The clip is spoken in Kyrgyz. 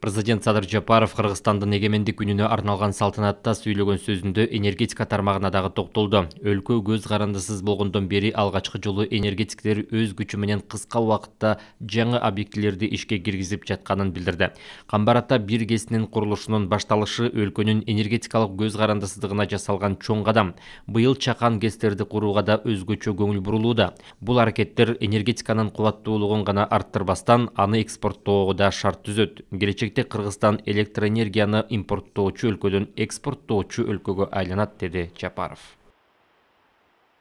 президент садыр жапаров кыргызстандын эгемендик күнүнө арналган салтанатта сүйлөгөн сөзүндө энергетика тармагына дагы токтолду өлкө көз карандысыз болгондон бери алгачкы жолу энергетиктер өз күчү менен кыска убакытта жаңы объектилерди ишке киргизип жатканын билдирди камбар ата бир гэсинин курулушунун башталышы өлкөнүн энергетикалык көз карандысыздыгына жасалган чоң кадам быйыл чакан гэстерди курууга да өзгөчө көңүл бурулууда бул аракеттер энергетиканын кубаттуулугун гана арттырбастан аны экспорттоого да шарт түзөт келечек келечекте Кыргызстан электр энергияны импорттоочу өлкөдөн экспорттоочу өлкөгө айланат деди Чапаров.